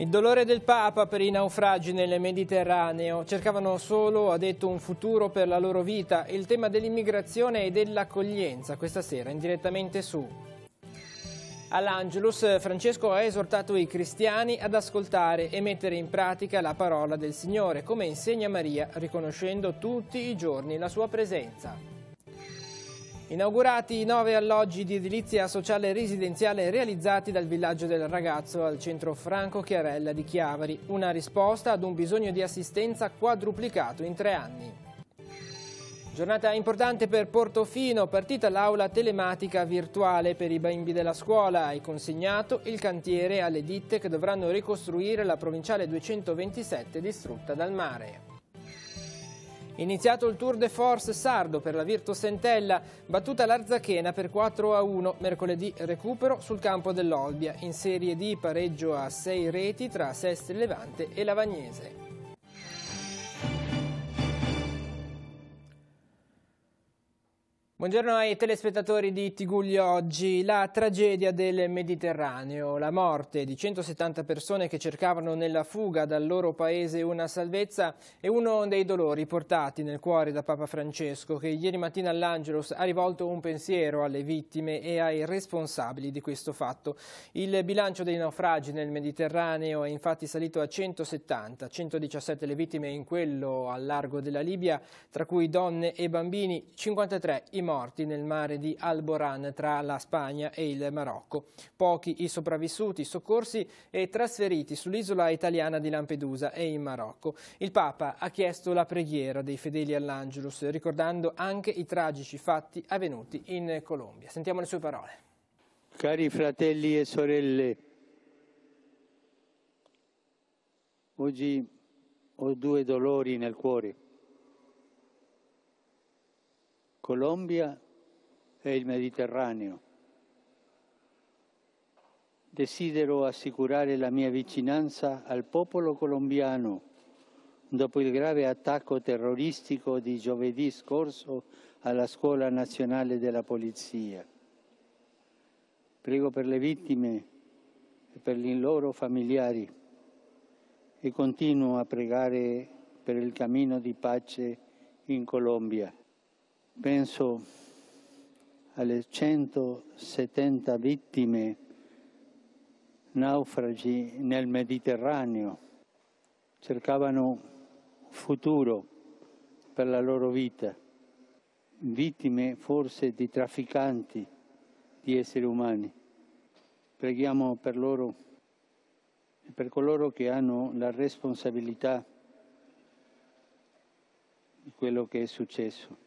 Il dolore del Papa per i naufragi nel Mediterraneo. Cercavano solo, ha detto, un futuro per la loro vita. Il tema dell'immigrazione e dell'accoglienza questa sera, indirettamente su. All'Angelus Francesco ha esortato i cristiani ad ascoltare e mettere in pratica la parola del Signore, come insegna Maria, riconoscendo tutti i giorni la sua presenza. Inaugurati i nove alloggi di edilizia sociale residenziale realizzati dal villaggio del ragazzo al centro Franco Chiarella di Chiavari. Una risposta ad un bisogno di assistenza quadruplicato in tre anni. Giornata importante per Portofino, partita l'aula telematica virtuale per i bambini della scuola e consegnato il cantiere alle ditte che dovranno ricostruire la provinciale 227 distrutta dal mare. Iniziato il Tour de Force sardo per la Virtus Entella, battuta l'Arzachena per 4 a 1, mercoledì recupero sul campo dell'Olbia, in Serie D pareggio a 6 reti tra Sestri Levante e Lavagnese. Buongiorno ai telespettatori di Tiguglio oggi. La tragedia del Mediterraneo, la morte di 170 persone che cercavano nella fuga dal loro paese una salvezza è uno dei dolori portati nel cuore da Papa Francesco che ieri mattina all'Angelus ha rivolto un pensiero alle vittime e ai responsabili di questo fatto. Il bilancio dei naufragi nel Mediterraneo è infatti salito a 170, 117 le vittime in quello al largo della Libia, tra cui donne e bambini, 53 i morti nel mare di Alboran tra la Spagna e il Marocco. Pochi i sopravvissuti, soccorsi e trasferiti sull'isola italiana di Lampedusa e in Marocco. Il Papa ha chiesto la preghiera dei fedeli all'Angelus, ricordando anche i tragici fatti avvenuti in Colombia. Sentiamo le sue parole. Cari fratelli e sorelle, oggi ho due dolori nel cuore Colombia e il Mediterraneo. Desidero assicurare la mia vicinanza al popolo colombiano dopo il grave attacco terroristico di giovedì scorso alla Scuola Nazionale della Polizia. Prego per le vittime e per i loro familiari e continuo a pregare per il cammino di pace in Colombia penso alle 170 vittime naufragi nel Mediterraneo, cercavano futuro per la loro vita, vittime forse di trafficanti di esseri umani. Preghiamo per loro e per coloro che hanno la responsabilità di quello che è successo.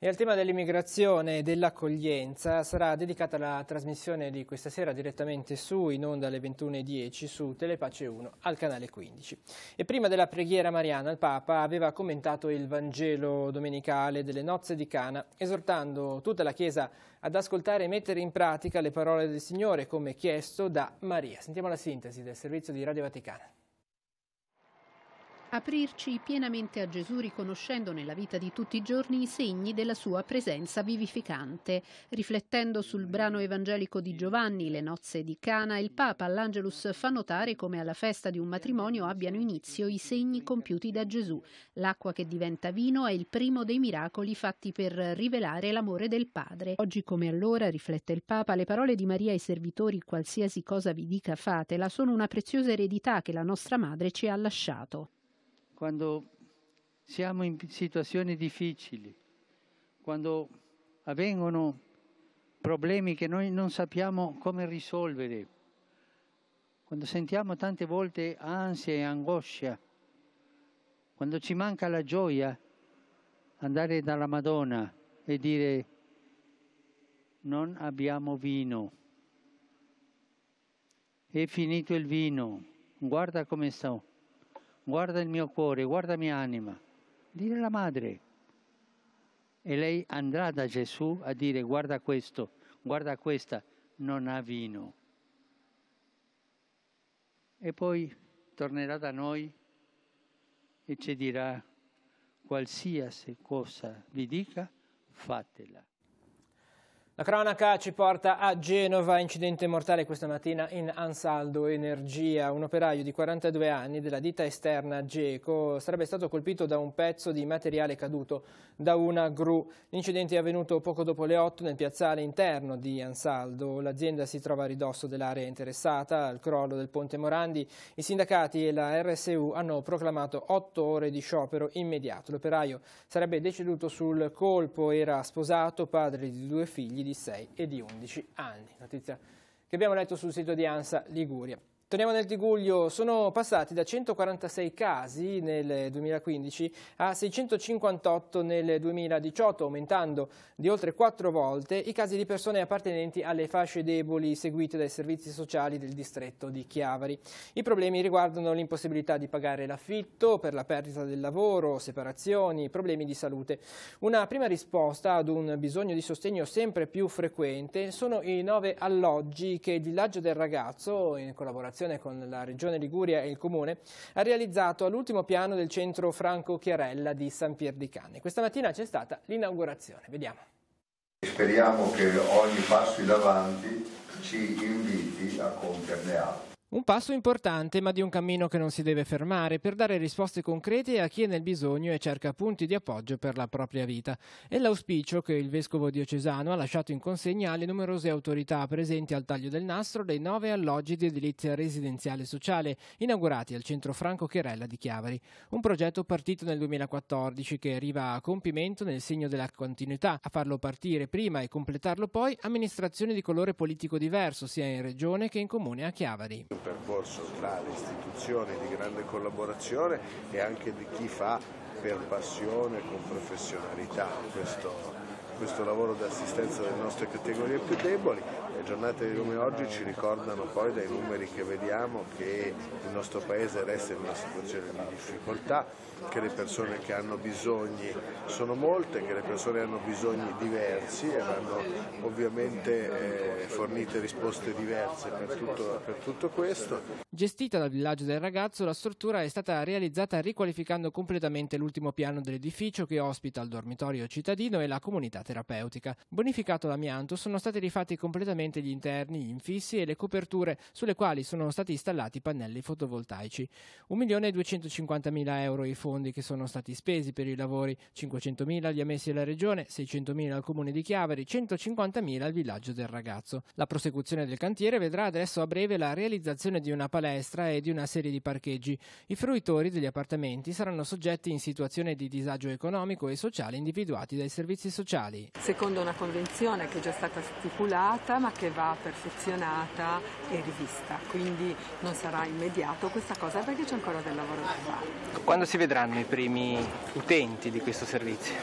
E al tema dell'immigrazione e dell'accoglienza sarà dedicata la trasmissione di questa sera direttamente su in onda alle 21.10 su Telepace 1 al canale 15. E prima della preghiera mariana il Papa aveva commentato il Vangelo domenicale delle nozze di Cana, esortando tutta la Chiesa ad ascoltare e mettere in pratica le parole del Signore come chiesto da Maria. Sentiamo la sintesi del servizio di Radio Vaticana aprirci pienamente a Gesù riconoscendo nella vita di tutti i giorni i segni della sua presenza vivificante. Riflettendo sul brano evangelico di Giovanni, le nozze di Cana, il Papa all'Angelus fa notare come alla festa di un matrimonio abbiano inizio i segni compiuti da Gesù. L'acqua che diventa vino è il primo dei miracoli fatti per rivelare l'amore del Padre. Oggi come allora, riflette il Papa, le parole di Maria ai servitori, qualsiasi cosa vi dica fatela, sono una preziosa eredità che la nostra madre ci ha lasciato quando siamo in situazioni difficili, quando avvengono problemi che noi non sappiamo come risolvere, quando sentiamo tante volte ansia e angoscia, quando ci manca la gioia, andare dalla Madonna e dire non abbiamo vino, è finito il vino, guarda come sto, guarda il mio cuore, guarda mia anima, dire alla madre. E lei andrà da Gesù a dire guarda questo, guarda questa, non ha vino. E poi tornerà da noi e ci dirà qualsiasi cosa vi dica, fatela. La cronaca ci porta a Genova, incidente mortale questa mattina in Ansaldo Energia. Un operaio di 42 anni della ditta esterna Geco sarebbe stato colpito da un pezzo di materiale caduto da una gru. L'incidente è avvenuto poco dopo le 8 nel piazzale interno di Ansaldo. L'azienda si trova a ridosso dell'area interessata al crollo del ponte Morandi. I sindacati e la RSU hanno proclamato 8 ore di sciopero immediato. L'operaio sarebbe deceduto sul colpo, era sposato, padre di due figli di 6 e di 11 anni. Notizia che abbiamo letto sul sito di ANSA Liguria. Torniamo nel Tiguglio, sono passati da 146 casi nel 2015 a 658 nel 2018, aumentando di oltre 4 volte i casi di persone appartenenti alle fasce deboli seguite dai servizi sociali del distretto di Chiavari. I problemi riguardano l'impossibilità di pagare l'affitto per la perdita del lavoro, separazioni, problemi di salute. Una prima risposta ad un bisogno di sostegno sempre più frequente sono i nove alloggi che il villaggio del ragazzo, in collaborazione collaborazione con la Regione Liguria e il Comune, ha realizzato all'ultimo piano del centro Franco Chiarella di San Pier di Canne. Questa mattina c'è stata l'inaugurazione. Vediamo. Speriamo che ogni passo in avanti ci inviti a compierne altri. Un passo importante, ma di un cammino che non si deve fermare per dare risposte concrete a chi è nel bisogno e cerca punti di appoggio per la propria vita. È l'auspicio che il vescovo diocesano ha lasciato in consegna alle numerose autorità presenti al taglio del nastro dei nove alloggi di edilizia residenziale sociale inaugurati al centro Franco Cherella di Chiavari. Un progetto partito nel 2014 che arriva a compimento nel segno della continuità. A farlo partire prima e completarlo poi amministrazioni di colore politico diverso sia in regione che in comune a Chiavari percorso tra le istituzioni di grande collaborazione e anche di chi fa per passione, con professionalità questo, questo lavoro di assistenza delle nostre categorie più deboli, giornate come oggi ci ricordano poi dai numeri che vediamo che il nostro Paese resta in una situazione di difficoltà, che le persone che hanno bisogni sono molte, che le persone hanno bisogni diversi e vanno ovviamente eh, fornite risposte diverse per tutto, per tutto questo. Gestita dal villaggio del ragazzo, la struttura è stata realizzata riqualificando completamente l'ultimo piano dell'edificio che ospita il dormitorio cittadino e la comunità terapeutica. Bonificato l'amianto sono stati rifatti completamente principalmente gli interni infissi e le coperture sulle quali sono stati installati pannelli fotovoltaici. 1.250.000 euro i fondi che sono stati spesi per i lavori, 500.000 li ha messi la Regione, 600.000 al Comune di Chiavari, 150.000 al villaggio del ragazzo. La prosecuzione del cantiere vedrà adesso a breve la realizzazione di una palestra e di una serie di parcheggi. I fruitori degli appartamenti saranno soggetti in situazione di disagio economico e sociale individuati dai servizi sociali. Secondo una convenzione che è già stata stipulata ma che ovviamente va perfezionata e rivista, quindi non sarà immediato questa cosa perché c'è ancora del lavoro da fare. Quando si vedranno i primi utenti di questo servizio?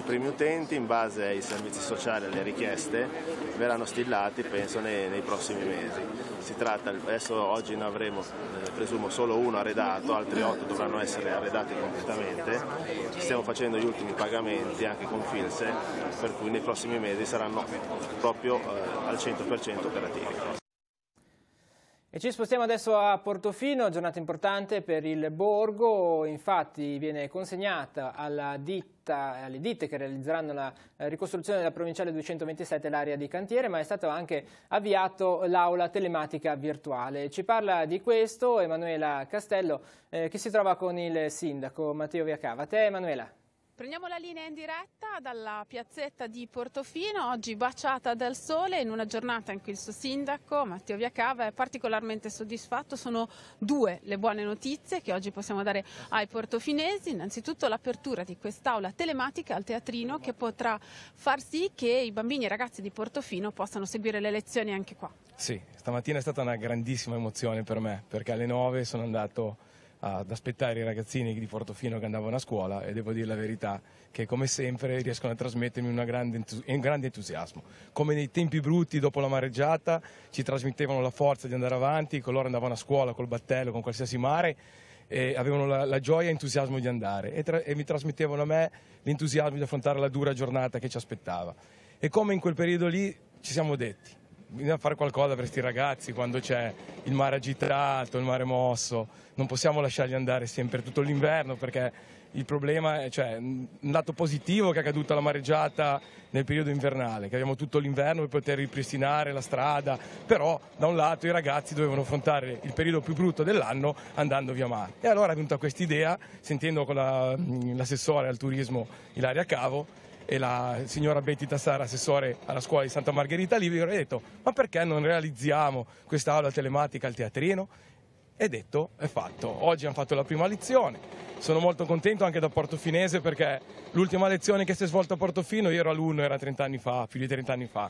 I primi utenti in base ai servizi sociali e alle richieste verranno stillati penso nei, nei prossimi mesi. Tratta, adesso oggi ne avremo eh, presumo solo uno arredato, altri otto dovranno essere arredati completamente stiamo facendo gli ultimi pagamenti anche con Filse, eh, per cui nei prossimi mesi saranno proprio eh, al 100% operativi. E ci spostiamo adesso a Portofino, giornata importante per il borgo, infatti viene consegnata ditta, alle ditte che realizzeranno la ricostruzione della provinciale 227 l'area di cantiere, ma è stato anche avviato l'aula telematica virtuale. Ci parla di questo Emanuela Castello eh, che si trova con il sindaco Matteo Viacava. A te Emanuela. Prendiamo la linea in diretta dalla piazzetta di Portofino, oggi baciata dal sole in una giornata in cui il suo sindaco Matteo Viacava è particolarmente soddisfatto. Sono due le buone notizie che oggi possiamo dare ai portofinesi. Innanzitutto l'apertura di quest'aula telematica al teatrino che potrà far sì che i bambini e i ragazzi di Portofino possano seguire le lezioni anche qua. Sì, stamattina è stata una grandissima emozione per me perché alle 9 sono andato ad aspettare i ragazzini di Portofino che andavano a scuola e devo dire la verità che come sempre riescono a trasmettermi grande, un grande entusiasmo. Come nei tempi brutti dopo la mareggiata ci trasmettevano la forza di andare avanti, coloro andavano a scuola col battello, con qualsiasi mare e avevano la, la gioia e l'entusiasmo di andare e, tra, e mi trasmettevano a me l'entusiasmo di affrontare la dura giornata che ci aspettava. E come in quel periodo lì ci siamo detti, bisogna fare qualcosa per questi ragazzi quando c'è il mare agitato, il mare mosso, non possiamo lasciarli andare sempre tutto l'inverno perché il problema è cioè, un lato positivo che è caduta la mareggiata nel periodo invernale, che abbiamo tutto l'inverno per poter ripristinare la strada, però da un lato i ragazzi dovevano affrontare il periodo più brutto dell'anno andando via mare. E allora è venuta questa idea, sentendo con mm, l'assessore la, al turismo Ilaria Cavo, e la signora Betty Tassara, assessore alla scuola di Santa Margherita Livio, ha detto ma perché non realizziamo questa aula telematica al teatrino? E detto, è fatto. Oggi hanno fatto la prima lezione. Sono molto contento anche da Portofinese perché l'ultima lezione che si è svolta a Portofino, io ero alunno, era 30 anni fa, più di 30 anni fa.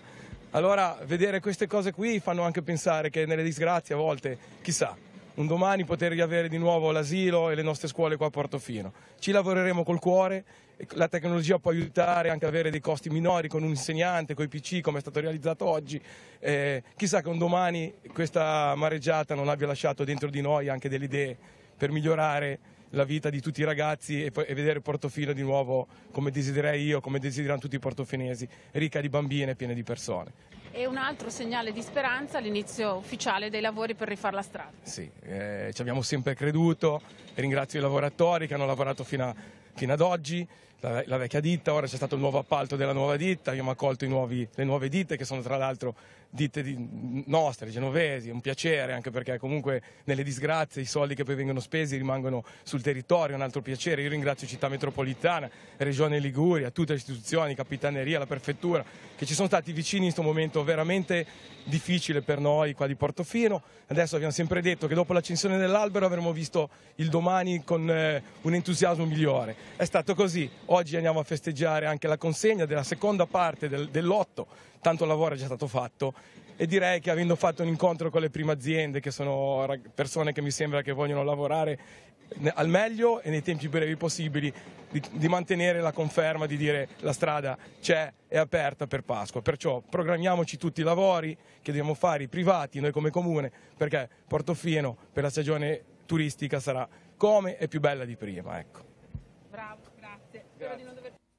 Allora, vedere queste cose qui fanno anche pensare che nelle disgrazie a volte, chissà, un domani poter riavere di nuovo l'asilo e le nostre scuole qua a Portofino. Ci lavoreremo col cuore, la tecnologia può aiutare anche ad avere dei costi minori con un insegnante, con i PC come è stato realizzato oggi. Eh, chissà che un domani questa mareggiata non abbia lasciato dentro di noi anche delle idee per migliorare la vita di tutti i ragazzi e, e vedere Portofino di nuovo come desiderei io, come desiderano tutti i portofinesi, ricca di bambine e piene di persone. E un altro segnale di speranza l'inizio ufficiale dei lavori per rifare la strada. Sì, eh, ci abbiamo sempre creduto, ringrazio i lavoratori che hanno lavorato fino, a, fino ad oggi, la, la, vecchia ditta, ora c'è stato il nuovo appalto della nuova ditta, abbiamo accolto nuovi, le nuove ditte che sono tra l'altro ditte di, nostre, genovesi, è un piacere anche perché comunque nelle disgrazie i soldi che poi vengono spesi rimangono sul territorio, è un altro piacere, io ringrazio Città Metropolitana, Regione Liguria, tutte le istituzioni, Capitaneria, la Prefettura, che ci sono stati vicini in questo momento veramente difficile per noi qua di Portofino, adesso abbiamo sempre detto che dopo l'accensione dell'albero avremmo visto il domani con eh, un entusiasmo migliore, è stato così, Oggi andiamo a festeggiare anche la consegna della seconda parte del, dell'otto, tanto lavoro è già stato fatto e direi che avendo fatto un incontro con le prime aziende, che sono persone che mi sembra che vogliono lavorare al meglio e nei tempi brevi possibili, di, di mantenere la conferma di dire la strada c'è, è aperta per Pasqua. Perciò programmiamoci tutti i lavori che dobbiamo fare, i privati, noi come comune, perché Portofino per la stagione turistica sarà come e più bella di prima. Ecco. Bravo.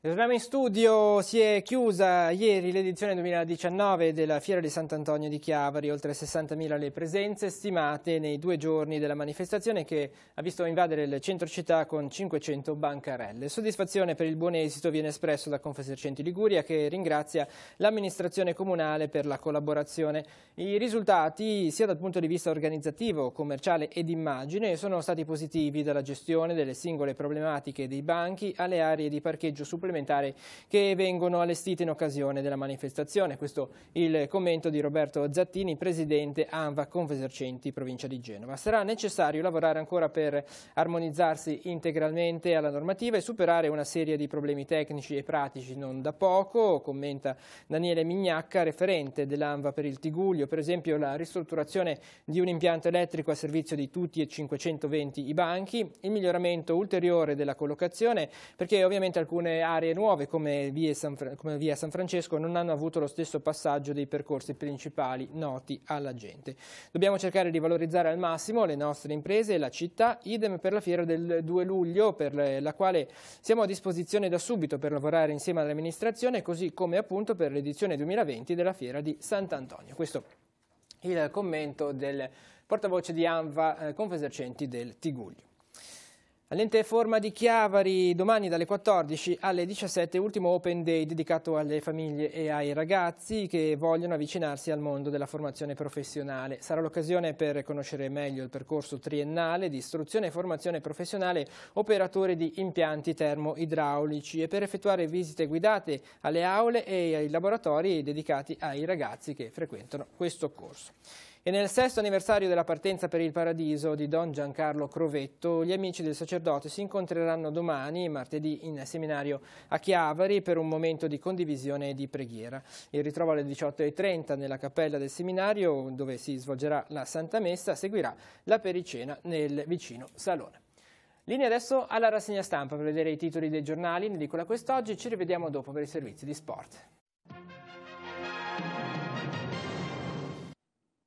Ritorniamo in studio, si è chiusa ieri l'edizione 2019 della Fiera di Sant'Antonio di Chiavari, oltre 60.000 le presenze stimate nei due giorni della manifestazione che ha visto invadere il centro città con 500 bancarelle. Soddisfazione per il buon esito viene espresso da Confesercenti Liguria che ringrazia l'amministrazione comunale per la collaborazione. I risultati sia dal punto di vista organizzativo, commerciale ed immagine sono stati positivi dalla gestione delle singole problematiche dei banchi alle aree di parcheggio supplementare supplementari che vengono allestite in occasione della manifestazione. Questo il commento di Roberto Zattini, presidente ANVA Confesercenti, provincia di Genova. Sarà necessario lavorare ancora per armonizzarsi integralmente alla normativa e superare una serie di problemi tecnici e pratici non da poco, commenta Daniele Mignacca, referente dell'ANVA per il Tiguglio, per esempio la ristrutturazione di un impianto elettrico a servizio di tutti e 520 i banchi, il miglioramento ulteriore della collocazione perché ovviamente alcune aree aree nuove come via, San, come via San Francesco non hanno avuto lo stesso passaggio dei percorsi principali noti alla gente. Dobbiamo cercare di valorizzare al massimo le nostre imprese e la città, idem per la fiera del 2 luglio per la quale siamo a disposizione da subito per lavorare insieme all'amministrazione così come appunto per l'edizione 2020 della fiera di Sant'Antonio. Questo è il commento del portavoce di ANVA eh, Confesercenti del Tiguglio. All'ente forma di Chiavari, domani dalle 14 alle 17, ultimo Open Day dedicato alle famiglie e ai ragazzi che vogliono avvicinarsi al mondo della formazione professionale. Sarà l'occasione per conoscere meglio il percorso triennale di istruzione e formazione professionale operatore di impianti termoidraulici e per effettuare visite guidate alle aule e ai laboratori dedicati ai ragazzi che frequentano questo corso. E nel sesto anniversario della partenza per il paradiso di Don Giancarlo Crovetto, gli amici del sacerdote si incontreranno domani, martedì, in seminario a Chiavari per un momento di condivisione e di preghiera. Il ritrovo alle 18.30 nella cappella del seminario, dove si svolgerà la Santa Messa, seguirà la pericena nel vicino salone. Linea adesso alla rassegna stampa per vedere i titoli dei giornali in edicola quest'oggi. Ci rivediamo dopo per i servizi di sport.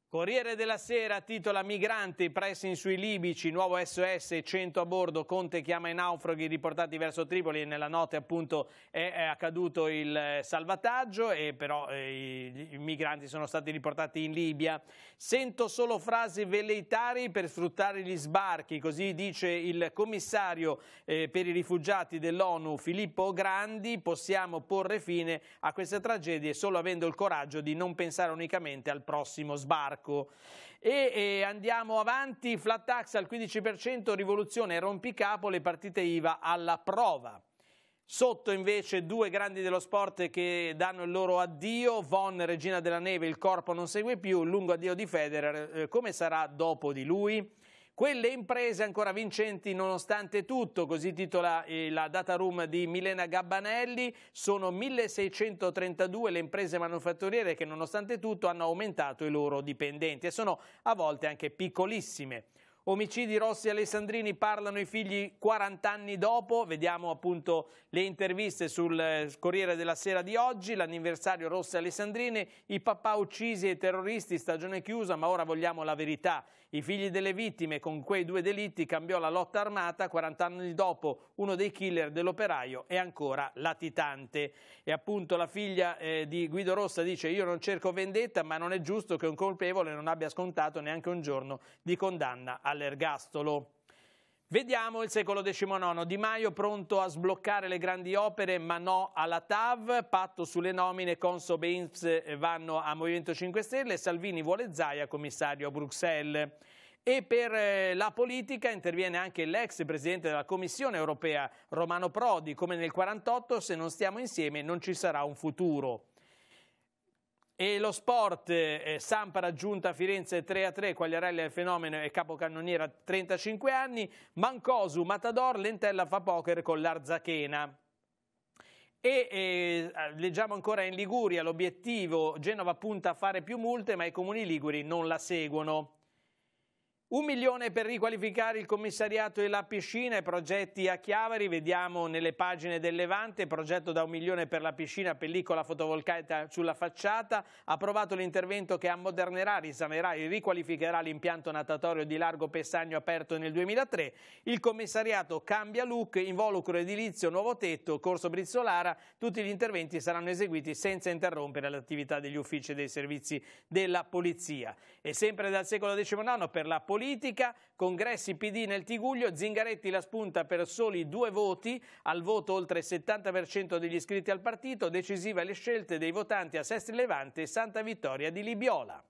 Corriere della Sera titola Migranti, pressing sui libici, nuovo SOS, 100 a bordo, Conte chiama i naufraghi riportati verso Tripoli, e nella notte appunto è, è accaduto il eh, salvataggio e però eh, i, i, migranti sono stati riportati in Libia. Sento solo frasi velleitari per sfruttare gli sbarchi, così dice il commissario eh, per i rifugiati dell'ONU Filippo Grandi, possiamo porre fine a queste tragedie solo avendo il coraggio di non pensare unicamente al prossimo sbarco. Marco. E, e andiamo avanti, flat tax al 15%, rivoluzione, rompicapo, le partite IVA alla prova. Sotto invece due grandi dello sport che danno il loro addio, Von, regina della neve, il corpo non segue più, lungo addio di Federer, eh, come sarà dopo di lui? Quelle imprese ancora vincenti nonostante tutto, così titola eh, la data room di Milena Gabbanelli, sono 1632 le imprese manufatturiere che nonostante tutto hanno aumentato i loro dipendenti e sono a volte anche piccolissime. Omicidi Rossi e Alessandrini parlano i figli 40 anni dopo, vediamo appunto le interviste sul eh, Corriere della Sera di oggi, l'anniversario Rossi e Alessandrini, i papà uccisi e terroristi, stagione chiusa, ma ora vogliamo la verità. I figli delle vittime con quei due delitti cambiò la lotta armata, 40 anni dopo uno dei killer dell'operaio è ancora latitante. E appunto la figlia eh, di Guido Rossa dice io non cerco vendetta ma non è giusto che un colpevole non abbia scontato neanche un giorno di condanna alla all'ergastolo. Vediamo il secolo XIX, Di Maio pronto a sbloccare le grandi opere ma no alla TAV, patto sulle nomine, Consob e Inz eh, vanno a Movimento 5 Stelle, Salvini vuole Zaia commissario a Bruxelles. E per eh, la politica interviene anche l'ex presidente della Commissione europea Romano Prodi, come nel 1948 se non stiamo insieme non ci sarà un futuro. E lo sport, eh, Sampa raggiunta a Firenze 3 a 3, Quagliarelli è il fenomeno e capocannoniera a 35 anni, Mancosu, Matador, Lentella fa poker con l'Arzachena. E eh, leggiamo ancora in Liguria l'obiettivo, Genova punta a fare più multe ma i comuni liguri non la seguono. Un milione per riqualificare il commissariato e la piscina e progetti a Chiavari, vediamo nelle pagine del Levante, progetto da un milione per la piscina, pellicola fotovoltaica sulla facciata, approvato l'intervento che ammodernerà, risanerà e riqualificherà l'impianto natatorio di Largo Pessagno aperto nel 2003, il commissariato cambia look, involucro edilizio, nuovo tetto, corso Brizzolara, tutti gli interventi saranno eseguiti senza interrompere l'attività degli uffici e dei servizi della polizia. E sempre dal secolo XIX per la polizia politica, congressi PD nel Tiguglio, Zingaretti la spunta per soli due voti, al voto oltre il 70% degli iscritti al partito, decisiva le scelte dei votanti a Sestri Levante e Santa Vittoria di Libiola.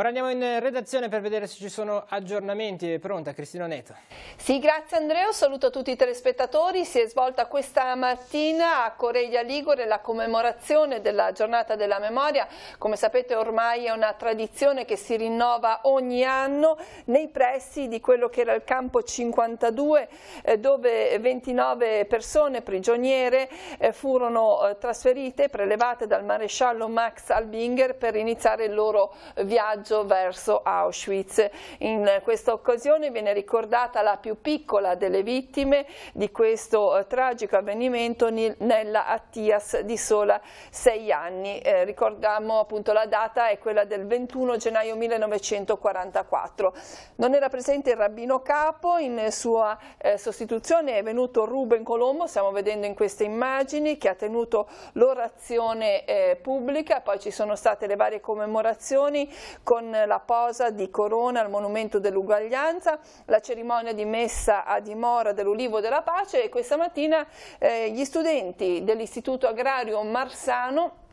Ora andiamo in redazione per vedere se ci sono aggiornamenti. È pronta Cristina Neto. Sì, grazie Andrea. Saluto a tutti i telespettatori. Si è svolta questa mattina a Coreglia Ligure la commemorazione della giornata della memoria. Come sapete ormai è una tradizione che si rinnova ogni anno nei pressi di quello che era il campo 52 eh, dove 29 persone prigioniere eh, furono eh, trasferite, prelevate dal maresciallo Max Albinger per iniziare il loro viaggio viaggio verso Auschwitz. In questa occasione viene ricordata la più piccola delle vittime di questo eh, tragico avvenimento, Nella Attias, di sola sei anni. Eh, ricordiamo appunto la data è quella del 21 gennaio 1944. Non era presente il rabbino capo, in sua eh, sostituzione è venuto Ruben Colombo, stiamo vedendo in queste immagini, che ha tenuto l'orazione eh, pubblica, poi ci sono state le varie commemorazioni con la posa di corona al Monumento dell'Uguaglianza, la cerimonia di messa a dimora dell'Ulivo della Pace e questa mattina eh, gli studenti dell'Istituto Agrario Marsano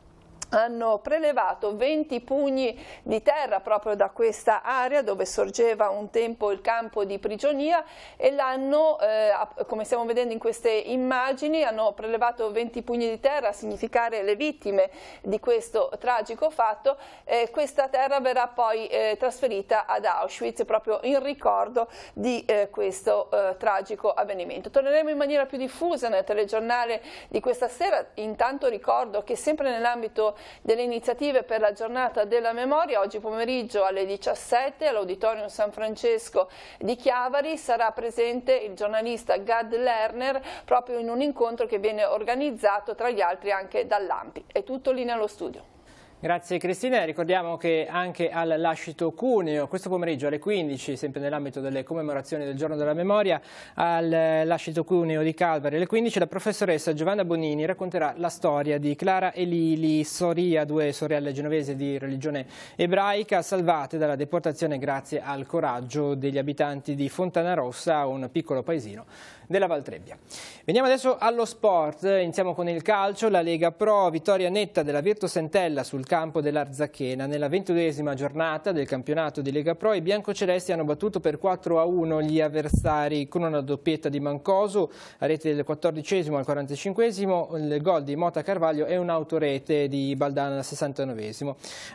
hanno prelevato 20 pugni di terra proprio da questa area dove sorgeva un tempo il campo di prigionia e l'hanno, eh, come stiamo vedendo in queste immagini, hanno prelevato 20 pugni di terra a significare le vittime di questo tragico fatto. Eh, questa terra verrà poi eh, trasferita ad Auschwitz proprio in ricordo di eh, questo eh, tragico avvenimento. Torneremo in maniera più diffusa nel telegiornale di questa sera, intanto ricordo che sempre nell'ambito delle iniziative per la giornata della memoria. Oggi pomeriggio alle 17 all'Auditorium San Francesco di Chiavari sarà presente il giornalista Gad Lerner proprio in un incontro che viene organizzato tra gli altri anche dall'Ampi. È tutto lì nello studio. Grazie Cristina, ricordiamo che anche al Lascito Cuneo, questo pomeriggio alle 15, sempre nell'ambito delle commemorazioni del giorno della memoria, al Lascito Cuneo di Calvary alle 15, la professoressa Giovanna Bonini racconterà la storia di Clara e Lili Soria, due sorelle genovese di religione ebraica, salvate dalla deportazione grazie al coraggio degli abitanti di Fontana Rossa, un piccolo paesino della Valtrebbia. Veniamo adesso allo sport, iniziamo con il calcio, la Lega Pro, vittoria netta della Virtus Entella sul campo dell'Arzachena. Nella ventiduesima giornata del campionato di Lega Pro i biancocelesti hanno battuto per 4 a 1 gli avversari con una doppietta di Mancosu, a rete del 14 al 45 il gol di Mota Carvaglio e un'autorete di Baldana al 69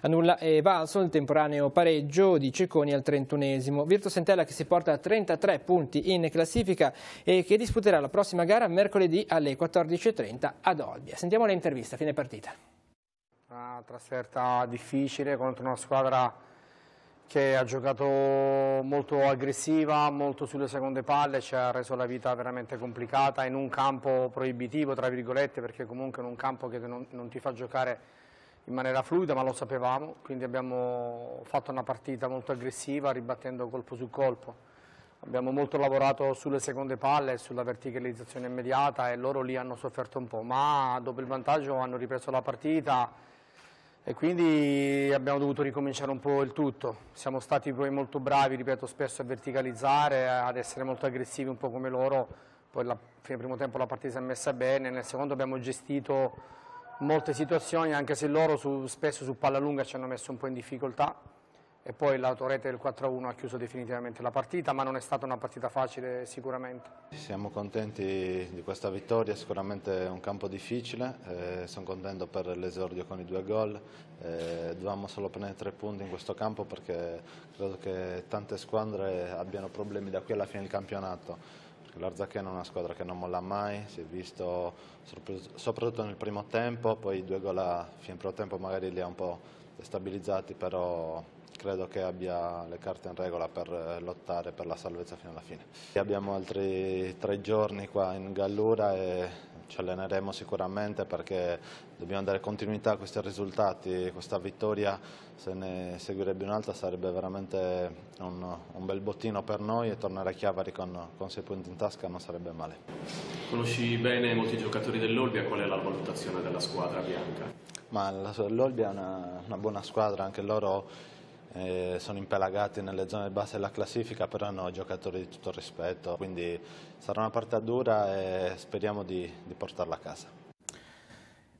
A nulla è valso il temporaneo pareggio di Cecconi al 31 Virtus Sentella che si porta a 33 punti in classifica e che disputerà la prossima gara mercoledì alle 14.30 ad Olbia. Sentiamo l'intervista, fine partita una trasferta difficile contro una squadra che ha giocato molto aggressiva, molto sulle seconde palle, ci ha reso la vita veramente complicata in un campo proibitivo, tra virgolette, perché comunque in un campo che non, non ti fa giocare in maniera fluida, ma lo sapevamo, quindi abbiamo fatto una partita molto aggressiva, ribattendo colpo su colpo. Abbiamo molto lavorato sulle seconde palle, sulla verticalizzazione immediata e loro lì hanno sofferto un po', ma dopo il vantaggio hanno ripreso la partita, e quindi abbiamo dovuto ricominciare un po' il tutto. Siamo stati poi molto bravi, ripeto, spesso a verticalizzare, ad essere molto aggressivi un po' come loro, poi la, nel primo tempo la partita si è messa bene, nel secondo abbiamo gestito molte situazioni, anche se loro su, spesso su palla lunga ci hanno messo un po' in difficoltà e poi l'autorete del 4-1 ha chiuso definitivamente la partita, ma non è stata una partita facile sicuramente. Siamo contenti di questa vittoria, sicuramente è un campo difficile, eh, sono contento per l'esordio con i due gol, eh, dovevamo solo prendere tre punti in questo campo perché credo che tante squadre abbiano problemi da qui alla fine del campionato l'Arzacheno è una squadra che non molla mai, si è visto soprattutto nel primo tempo, poi i due gol a fine primo tempo magari li ha un po' destabilizzati, però credo che abbia le carte in regola per eh, lottare per la salvezza fino alla fine. Abbiamo altri tre giorni qua in Gallura e ci alleneremo sicuramente perché dobbiamo dare continuità a questi risultati, questa vittoria se ne seguirebbe un'altra sarebbe veramente un, un, bel bottino per noi e tornare a Chiavari con, con 6 punti in tasca non sarebbe male. Conosci bene molti giocatori dell'Olbia, qual è la valutazione della squadra bianca? Ma l'Olbia è una, una buona squadra, anche loro eh, sono impelagati nelle zone basse della classifica, però hanno giocatori di tutto rispetto, quindi sarà una partita dura e speriamo di, di portarla a casa.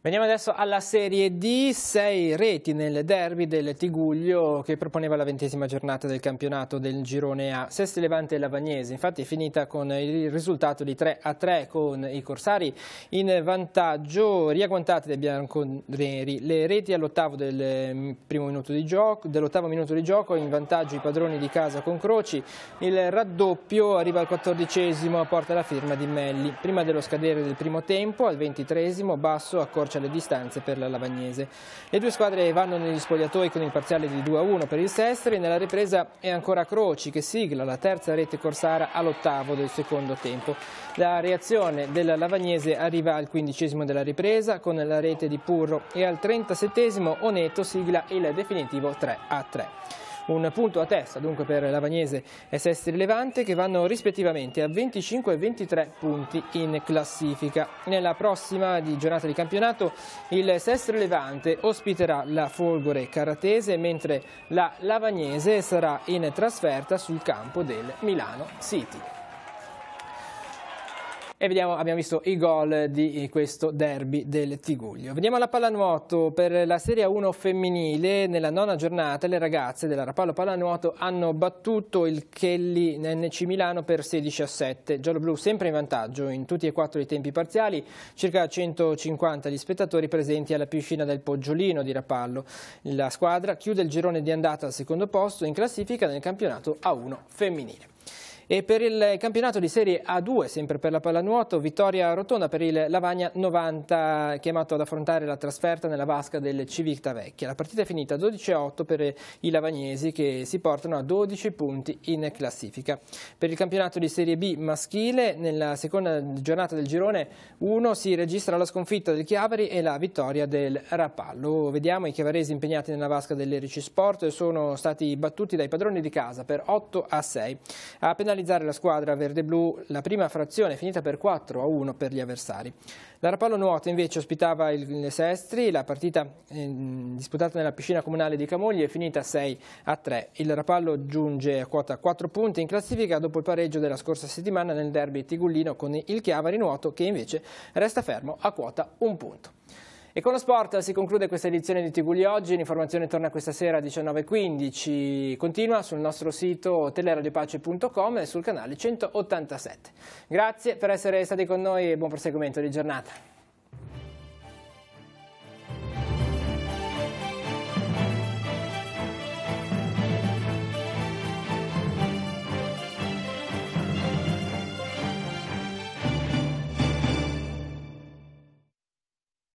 Veniamo adesso alla Serie D, sei reti nel derby del Tiguglio che proponeva la ventesima giornata del campionato del girone A. Sesti Levante e Lavagnese, infatti è finita con il risultato di 3 a 3 con i Corsari in vantaggio, riagguantate dai bianconeri. Le reti all'ottavo del mm, minuto di gioco, dell'ottavo minuto di gioco, in vantaggio i padroni di casa con Croci. Il raddoppio arriva al quattordicesimo, porta la firma di Melli. Prima dello scadere del primo tempo, al ventitresimo, Basso accorcia accorcia le distanze per la Lavagnese. Le due squadre vanno negli spogliatoi con il parziale di 2-1 per il Sestri, nella ripresa è ancora Croci che sigla la terza rete corsara all'ottavo del secondo tempo. La reazione della Lavagnese arriva al quindicesimo della ripresa con la rete di Purro e al trentasettesimo Onetto sigla il definitivo 3-3 un punto a testa dunque per Lavagnese e Sestri Levante che vanno rispettivamente a 25 e 23 punti in classifica. Nella prossima di giornata di campionato il Sestri Levante ospiterà la Folgore Caratese mentre la Lavagnese sarà in trasferta sul campo del Milano City e vediamo, abbiamo visto i gol di questo derby del Tiguglio. Veniamo alla pallanuoto per la Serie 1 femminile. Nella nona giornata le ragazze della Rapallo Pallanuoto hanno battuto il Kelly NC Milano per 16 a 7. giallo sempre in vantaggio in tutti e quattro i tempi parziali, circa 150 gli spettatori presenti alla piscina del Poggiolino di Rapallo. La squadra chiude il girone di andata al secondo posto in classifica nel campionato A1 femminile. E per il campionato di Serie A2, sempre per la pallanuoto, vittoria rotonda per il Lavagna 90, chiamato ad affrontare la trasferta nella vasca del Civicta Vecchia. La partita è finita 12-8 per i lavagnesi che si portano a 12 punti in classifica. Per il campionato di Serie B maschile, nella seconda giornata del girone 1 si registra la sconfitta del Chiavari e la vittoria del Rapallo. Vediamo i chiavaresi impegnati nella vasca dell'Erici Sport e sono stati battuti dai padroni di casa per 8 a 6. A penale penalizzare la squadra verde-blu la prima frazione finita per 4 a 1 per gli avversari. La Rapallo Nuoto invece ospitava il Sestri, la partita ehm, disputata nella piscina comunale di Camogli è finita 6 a 3. Il Rapallo giunge a quota 4 punti in classifica dopo il pareggio della scorsa settimana nel derby tigullino con il Chiavari Nuoto che invece resta fermo a quota 1 punto. E con lo sport si conclude questa edizione di Tigugli Oggi, l'informazione torna questa sera alle 19.15, continua sul nostro sito teleradiopace.com e sul canale 187. Grazie per essere stati con noi e buon proseguimento di giornata.